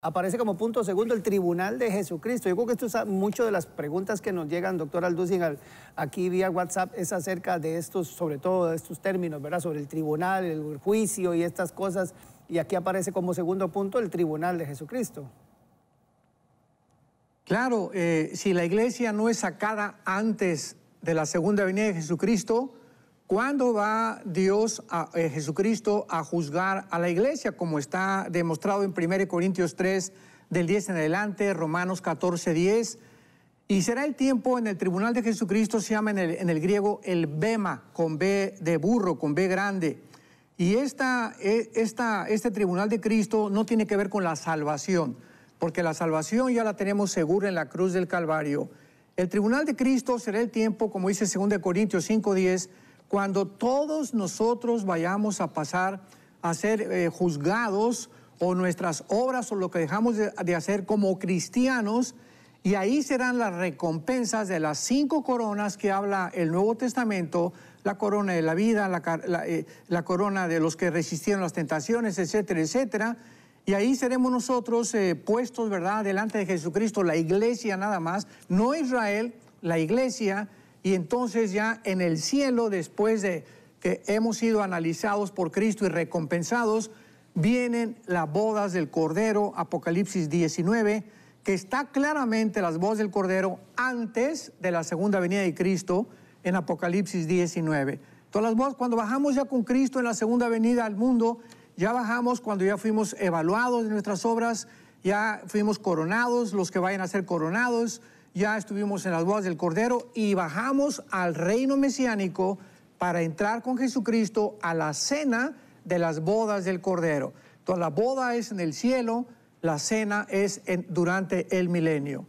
aparece como punto segundo el Tribunal de Jesucristo. Yo creo que esto es mucho de las preguntas que nos llegan, doctor Alducin, aquí vía WhatsApp, es acerca de estos, sobre todo de estos términos, ¿verdad? Sobre el tribunal, el juicio y estas cosas. Y aquí aparece como segundo punto el Tribunal de Jesucristo. Claro, eh, si la iglesia no es sacada antes de la segunda venida de Jesucristo, ¿Cuándo va Dios, a, eh, Jesucristo, a juzgar a la iglesia, como está demostrado en 1 Corintios 3, del 10 en adelante, Romanos 14, 10? Y será el tiempo en el tribunal de Jesucristo, se llama en el, griego el Bema, con B de burro, con B grande. Y e, este tribunal de Cristo no tiene que ver con la salvación, porque la salvación ya la tenemos segura en la cruz del Calvario. El tribunal de Cristo será el tiempo, como dice 2 Corintios 5, 10, cuando todos nosotros vayamos a pasar a ser eh, juzgados o nuestras obras o lo que dejamos de, hacer como cristianos, y ahí serán las recompensas de las cinco coronas que habla el Nuevo Testamento, la corona de la vida, la, eh, corona de los que resistieron las tentaciones, etcétera, etcétera. Y ahí seremos nosotros eh, puestos, ¿verdad?, delante de Jesucristo, la iglesia nada más, no Israel, la iglesia, y entonces ya en el cielo, después de que hemos sido analizados por Cristo y recompensados, vienen las bodas del Cordero, Apocalipsis 19, que está claramente las bodas del Cordero antes de la segunda venida de Cristo en Apocalipsis 19. Todas las bodas, cuando bajamos ya con Cristo en la segunda venida al mundo, ya bajamos cuando ya fuimos evaluados de nuestras obras, ya fuimos coronados, los que vayan a ser coronados, ya estuvimos en las bodas del Cordero y bajamos al reino mesiánico para entrar con Jesucristo a la cena de las bodas del Cordero. Entonces la boda es en el cielo, la cena es durante el milenio.